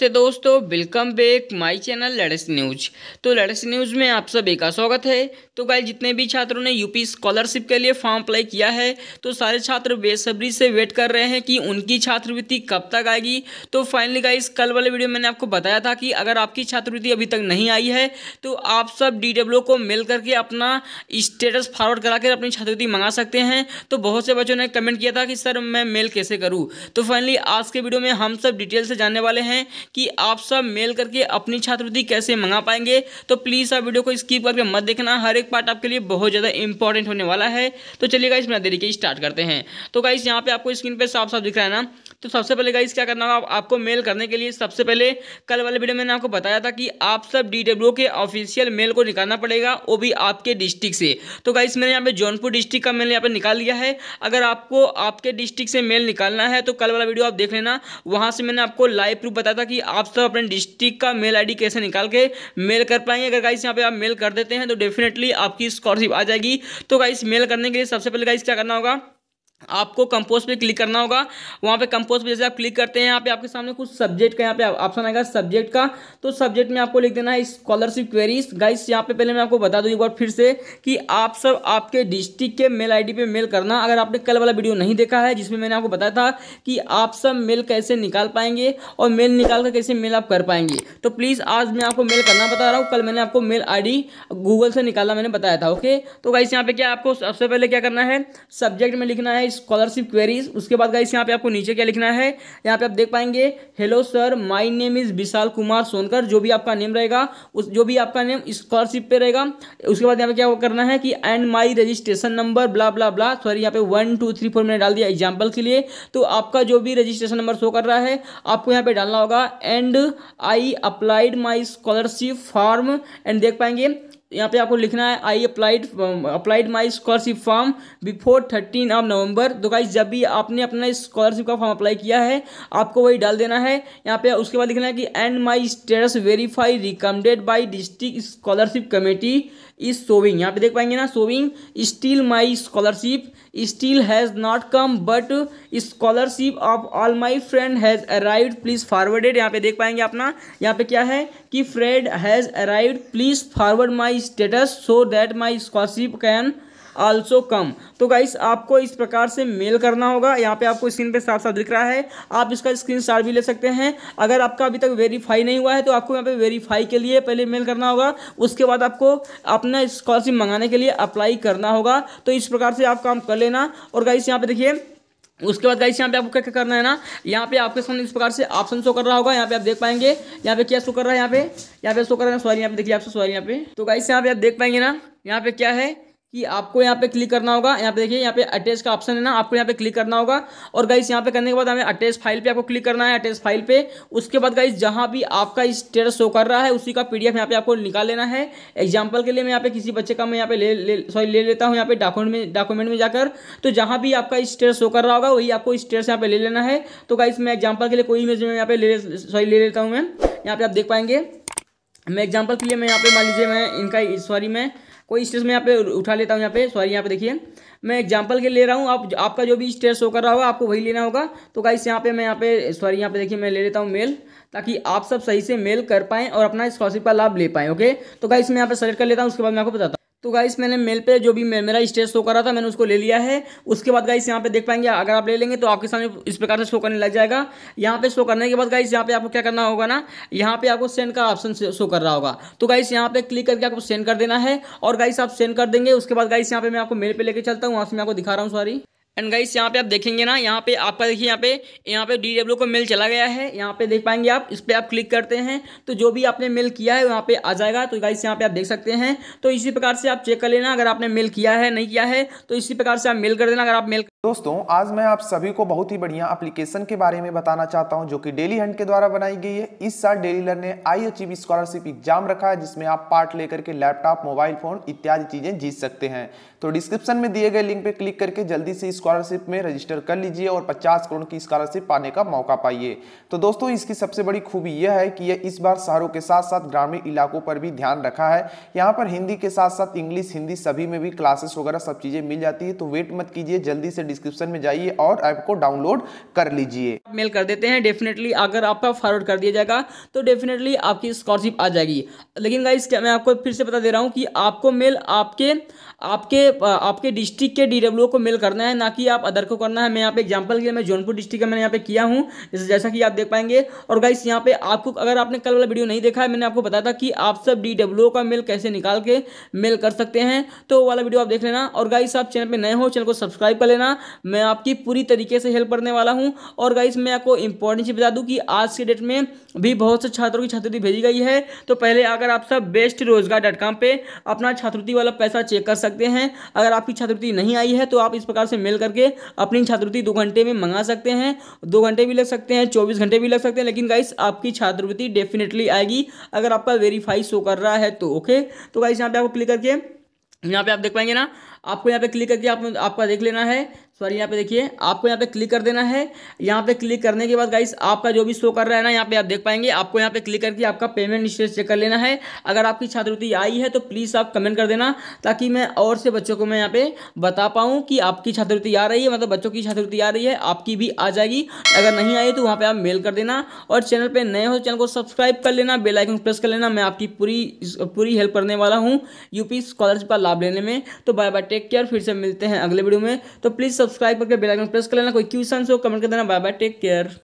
नमस्ते दोस्तों welcome back my channel लड़स न्यूज तो लड़स न्यूज में आप सभी का स्वागत है तो गाय जितने भी छात्रों ने यूपी स्कॉलरशिप के लिए फॉर्म अप्लाई किया है तो सारे छात्र बेसब्री से वेट कर रहे हैं कि उनकी छात्रवृत्ति कब तक आएगी तो फाइनली गाइस कल वाले वीडियो मैंने आपको बताया था कि अगर आपकी छात्रवृत्ति अभी तक नहीं आई है तो आप सब डी को मेल करके अपना स्टेटस फॉरवर्ड करा कर अपनी छात्रवृत्ति मंगा सकते हैं तो बहुत से बच्चों ने कमेंट किया था कि सर मैं मेल कैसे करूँ तो फाइनली आज के वीडियो में हम सब डिटेल से जानने वाले हैं कि आप सब मेल करके अपनी छात्रवृत्ति कैसे मंगा पाएंगे तो प्लीज़ आप वीडियो को स्किप करके मत देखना हर एक पार्ट आपके लिए बहुत ज़्यादा इंपॉर्टेंट होने वाला है तो चलिएगा मैं देरी के स्टार्ट करते हैं तो गाइस यहाँ पे आपको स्क्रीन पर साफ साफ दिख रहा है ना तो सबसे पहले गाइस क्या करना होगा आपको मेल करने के लिए सबसे पहले कल वाले वीडियो में मैंने आपको बताया था कि आप सब डी के ऑफिशियल मेल को निकालना पड़ेगा वो भी आपके डिस्ट्रिक्ट से तो गाइस मैंने यहाँ पे जौनपुर डिस्ट्रिक्ट का मेल यहाँ पे निकाल लिया है अगर आपको आपके डिस्ट्रिक्ट से मेल निकालना है तो कल वाला वीडियो आप देख लेना वहाँ से मैंने आपको लाइव प्रूफ बताया था कि आप सब अपने डिस्ट्रिक्ट का मेल आई कैसे निकाल के मेल कर पाएंगे अगर गाइस यहाँ पे आप मेल कर देते हैं तो डेफिनेटली आपकी स्कॉलरशिप आ जाएगी तो गाइस मेल करने के लिए सबसे पहले गाइस क्या करना होगा आपको कंपोज पे क्लिक करना होगा वहाँ पे कंपोज पे जैसे आप क्लिक करते हैं यहाँ पे आपके सामने कुछ सब्जेक्ट का यहाँ पे ऑप्शन आएगा सब्जेक्ट का तो सब्जेक्ट में आपको लिख देना है स्कॉलरशिप क्वेरीज गाइस यहाँ पे पहले मैं आपको बता दूँ एक बार फिर से कि आप सब आपके डिस्ट्रिक्ट के मेल आईडी पे मेल करना अगर आपने कल वाला वीडियो नहीं देखा है जिसमें मैंने आपको बताया था कि आप सब मेल कैसे निकाल पाएंगे और मेल निकाल कर कैसे मेल आप कर पाएंगे तो प्लीज़ आज मैं आपको मेल करना बता रहा हूँ कल मैंने आपको मेल आई गूगल से निकालना मैंने बताया था ओके तो गाइस यहाँ पे क्या आपको सबसे पहले क्या करना है सब्जेक्ट में लिखना है गाइस स्कॉलरशिप क्वेरीज उसके बाद गाइस यहाँ पे आपको नीचे क्या लिखना है यहाँ पे आप देख पाएंगे hello sir my name is Vishal Kumar Sonkar जो भी आपका नेम रहेगा उस जो भी आपका नेम स्कॉलरशिप पे रहेगा उसके बाद यहाँ पे क्या करना है कि and my registration number blah blah blah sorry यहाँ पे वन टू थ्री फोर मैंने डाल दिया एग्जाम्पल के लिए तो आपका जो भी रजिस्ट्रेशन नंबर शो कर रहा है आपको यहाँ पे डालना होगा and I applied my scholarship form and देख पाएंगे यहाँ पे आपको लिखना है I applied applied my scholarship form before thirteen of November तो गाइज जब भी आपने अपना स्कॉलरशिप का फॉर्म अप्लाई किया है आपको वही डाल देना है यहाँ पे उसके बाद लिखना है कि and my status verify recommended by district scholarship committee is showing यहाँ पे देख पाएंगे ना showing still my scholarship still has not come but scholarship of all my friend has arrived please forwarded यहाँ पे देख पाएंगे अपना यहाँ पे क्या है कि friend has arrived please forward my my status so that my scholarship can also come तो गाइस आपको इस प्रकार से मेल करना होगा यहाँ पे आपको स्क्रीन पे साफ साफ दिख रहा है आप इसका स्क्रीन शॉट भी ले सकते हैं अगर आपका अभी तक वेरीफाई नहीं हुआ है तो आपको यहाँ पे वेरीफाई के लिए पहले मेल करना होगा उसके बाद आपको अपना स्कॉलरशिप मंगाने के लिए अप्लाई करना होगा तो इस प्रकार से आप काम कर लेना और गाइस यहाँ पे देखिए उसके बाद गाइस यहाँ पे आपको क्या क्या करना है ना यहाँ पे आपके सामने इस प्रकार से ऑप्शन शो कर रहा होगा यहाँ पे आप देख पाएंगे यहाँ पे क्या शो कर रहा है यहाँ पे यहाँ पे शो कर रहा है सॉरी यहाँ पे देखिए आपसे सॉरी यहाँ पे तो गाइस यहाँ पे आप देख पाएंगे ना यहाँ पे क्या है कि आपको यहाँ पे क्लिक करना होगा यहाँ पे देखिए यहाँ पे अटैच का ऑप्शन है ना आपको यहाँ पे क्लिक करना होगा और गाइस यहाँ पे करने के बाद हमें अटैच फाइल पे आपको क्लिक करना है अटैच फाइल पे उसके बाद गाइस जहाँ भी आपका स्टेटस शो कर रहा है उसी का पीडीएफ यहाँ पे आपको निकाल लेना है एग्जाम्पल के लिए मैं यहाँ पे किसी बच्चे का मैं यहाँ पे ले, ले सॉरी ले लेता हूँ यहाँ पे डॉक्यूमेंट में डॉक्यूमेंट में जाकर तो जहाँ भी आपका स्टेटस शो कर रहा होगा वही आपको स्टेटस यहाँ पे ले लेना है तो गाइस मैं एग्जाम्पल के लिए कोई इमेज यहाँ पे ले सॉरी ले लेता हूँ मैं यहाँ पे आप देख पाएंगे मैं एग्जाम्पल के लिए मैं यहाँ पे मान लीजिए मैं इनका सॉरी मैं कोई स्टेज में यहाँ पे उठा लेता हूँ यहाँ पे सॉरी यहाँ पे देखिए मैं एग्जांपल के ले रहा हूँ आप आपका जो भी स्टेट शो कर रहा होगा आपको वही लेना होगा तो गाइस यहाँ पे मैं यहाँ पे सॉरी यहाँ पे देखिए मैं ले लेता हूँ मेल ताकि आप सब सही से मेल कर पाएँ और अपना स्कॉलरशिप का लाभ ले पाएँ ओके तो गाइस मैं यहाँ पर सेलेक्ट कर लेता हूँ उसके बाद मैं आपको बताता हूँ तो गाइस मैंने मेल पे जो भी मेरा स्टेज शो कर रहा था मैंने उसको ले लिया है उसके बाद गाइस यहाँ पे देख पाएंगे अगर आप ले लेंगे तो आपके सामने इस प्रकार से शो करने लग जाएगा यहाँ पे शो करने के बाद गाइस यहाँ पे आपको क्या करना होगा ना यहाँ पे आपको सेंड का ऑप्शन शो कर रहा होगा तो गाइस यहाँ पे क्लिक करके आपको सेंड कर देना है और गाइस आप सेंड कर देंगे उसके बाद गाइस यहाँ पे मैं आपको मेल पर लेकर चलता हूँ वहाँ से मैं आपको दिखा रहा हूँ सॉरी एंड गाइस यहाँ पे आप देखेंगे ना यहाँ पे आपका देखिए यहाँ पे यहाँ पे डी डब्ल्यू को मेल चला गया है यहाँ पे देख पाएंगे आप इस पर आप क्लिक करते हैं तो जो भी आपने मेल किया है वहाँ पे आ जाएगा तो गाइस यहाँ पे आप देख सकते हैं तो इसी प्रकार से आप चेक कर लेना अगर आपने मेल किया है नहीं किया है तो इसी प्रकार से आप मेल कर देना अगर आप मेल दोस्तों आज मैं आप सभी को बहुत ही बढ़िया एप्लीकेशन के बारे में बताना चाहता हूं जो कि डेली हंट के द्वारा बनाई गई है इस साल डेली लर्न ने आई अचीव स्कॉलरशिप एग्जाम रखा है जिसमें आप पार्ट लेकर के लैपटॉप मोबाइल फोन इत्यादि चीजें जीत सकते हैं तो डिस्क्रिप्शन में दिए गए लिंक पर क्लिक करके जल्दी से स्कॉलरशिप में रजिस्टर कर लीजिए और पचास करोड़ की स्कॉलरशिप पाने का मौका पाइए तो दोस्तों इसकी सबसे बड़ी खूबी यह है कि यह इस बार शहरों के साथ साथ ग्रामीण इलाकों पर भी ध्यान रखा है यहाँ पर हिंदी के साथ साथ इंग्लिश हिंदी सभी में भी क्लासेस वगैरह सब चीजें मिल जाती है तो वेट मत कीजिए जल्दी से डिस्क्रिप्शन में जाइए और ऐप को डाउनलोड कर लीजिए मेल कर देते हैं डेफिनेटली अगर आपका फॉरवर्ड कर दिया जाएगा तो डेफिनेटली आपकी स्कॉलरशिप आ जाएगी लेकिन गाइस क्या मैं आपको फिर से बता दे रहा हूँ कि आपको मेल आपके आपके आपके डिस्ट्रिक्ट के डी को मेल करना है ना कि आप अदर को करना है मैं यहाँ पे एग्जाम्पल के मैं जौनपुर डिस्ट्रिक्ट का मैंने यहाँ पे किया हूँ जैसा कि आप देख पाएंगे और गाइस यहाँ पे आपको अगर आपने कल वाला वीडियो नहीं देखा है मैंने आपको बताया था कि आप सब डी का मेल कैसे निकाल के मेल कर सकते हैं तो वाला वीडियो आप देख लेना और गाइस आप चैनल पर नए हो चैनल को सब्सक्राइब कर लेना मैं आपकी पूरी तरीके से हेल्प करने वाला हूँ और गाइस मैं आपको इंपॉर्टेंट चीज़ बता दूँ कि आज के डेट में भी बहुत से छात्रों की छात्रवृत्ति भेजी गई है तो पहले अगर आप सब बेस्ट रोजगार डॉट कॉम पर अपना छात्रवृत्ति वाला पैसा चेक कर सकते हैं अगर आपकी छात्रवृत्ति नहीं आई है तो आप इस प्रकार से मेल करके अपनी छात्रवृत्ति दो घंटे में मंगा सकते हैं दो घंटे भी लग सकते हैं चौबीस घंटे भी लग सकते हैं लेकिन गाइस आपकी छात्रवृत्ति डेफिनेटली आएगी अगर आपका वेरीफाई शो कर रहा है तो ओके तो गाइस यहाँ पे आपको क्लिक करके यहाँ पे आप देख पाएंगे ना आपको यहाँ पे क्लिक करके आप आपका देख लेना है सॉरी यहाँ पे देखिए आपको यहाँ पे क्लिक कर देना है यहाँ पे क्लिक करने के बाद गाइस आपका जो भी शो कर रहा है ना यहाँ पे आप देख पाएंगे आपको यहाँ पे क्लिक करके आपका पेमेंट स्टेटस चेक कर लेना है अगर आपकी छात्रवृत्ति आई है तो प्लीज़ आप कमेंट कर देना ताकि मैं और से बच्चों को मैं यहाँ पे बता पाऊँ कि आपकी छात्रवृत्ति आ रही है मतलब बच्चों की छात्रवृत्ति आ रही है आपकी भी आ जाएगी अगर नहीं आई तो वहाँ पर आप मेल कर देना और चैनल पर नए हो चैनल तो को सब्सक्राइब कर लेना बेलाइकन प्रेस कर लेना मैं आपकी पूरी पूरी हेल्प करने वाला हूँ यूपी स्कॉलरशिप का लाभ लेने में तो बाय बाय टेक केयर फिर से मिलते हैं अगले वीडियो में तो प्लीज़ सब्सक्राइब करके बेल आइकन प्रेस कर लेना कोई क्वेश्चन हो कमेंट कर देना बाय बाय टेक केयर